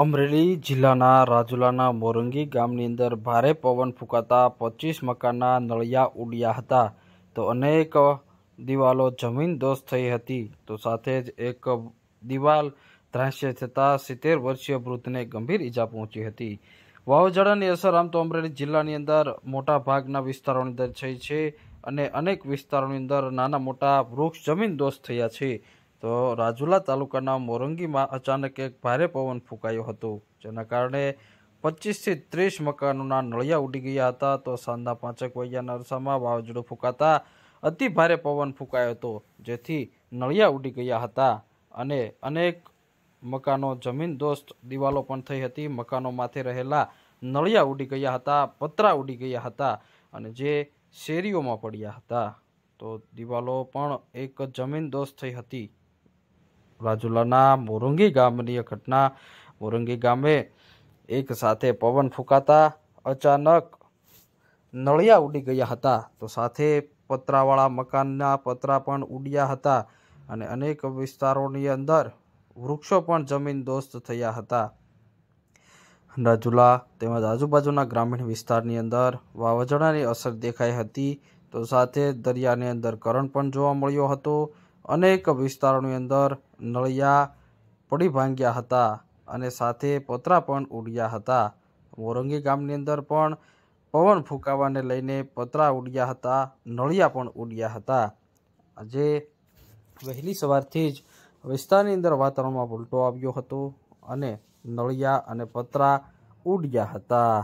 અમરેલી જિલ્લાના રાજુલાના મોરંગી ગામની અંદર ભારે પવન ફૂંકાતા પચીસ મકાનના નળિયા ઉડ્યા હતા તો અનેક દિવાલો જમીનદોસ્ત થઈ હતી તો સાથે જ એક દિવાલ ધ્રાસ્ય થતાં સિત્તેર વર્ષીય વૃદ્ધને ગંભીર ઈજા પહોંચી હતી વાવાઝોડાની અસર આમ તો અમરેલી જિલ્લાની અંદર મોટા ભાગના વિસ્તારોની અંદર થઈ છે અને અનેક વિસ્તારોની અંદર નાના મોટા વૃક્ષ જમીનદોસ્ત થયા છે તો રાજુલા તાલુકાના મોરંગીમાં અચાનક એક ભારે પવન ફૂંકાયો હતો જેના કારણે પચીસથી ત્રીસ મકાનોના નળિયા ઉડી ગયા હતા તો સાંજના પાંચેક વાગ્યાના અરસામાં વાવાઝોડું ફૂંકાતા અતિ ભારે પવન ફૂંકાયો હતો જેથી નળિયા ઉડી ગયા હતા અને અનેક મકાનો જમીન દોસ્ત દિવાલો પણ થઈ હતી મકાનો માથે રહેલા નળિયા ઉડી ગયા હતા પતરા ઉડી ગયા હતા અને જે શેરીઓમાં પડ્યા હતા તો દિવાલો પણ એક જમીન દોસ્ત થઈ હતી રાજુલાના મોરંગી ગામની ઘટના મોરંગી ગામે એક સાથે પવન ફૂંકાતા અચાનક નળિયા ઉડી ગયા હતા તો સાથે પતરાવાળા મકાનના પતરા પણ ઉડ્યા હતા અને અનેક વિસ્તારોની અંદર વૃક્ષો પણ જમીન દોસ્ત થયા હતા રાજુલા તેમજ આજુબાજુના ગ્રામીણ વિસ્તારની અંદર વાવાઝોડાની અસર દેખાઈ હતી તો સાથે દરિયાની અંદર કરણ પણ જોવા મળ્યો હતો અનેક વિસ્તારોની અંદર નળિયા પડી ભાંગ્યા હતા અને સાથે પતરા પણ ઉડ્યા હતા મોરંગી ગામની અંદર પણ પવન ફૂંકાવાને લઈને પતરા ઉડ્યા હતા નળિયા પણ ઉડ્યા હતા આજે વહેલી સવારથી જ વિસ્તારની અંદર વાતાવરણમાં પલટો આવ્યો હતો અને નળિયા અને પતરા ઉડ્યા હતા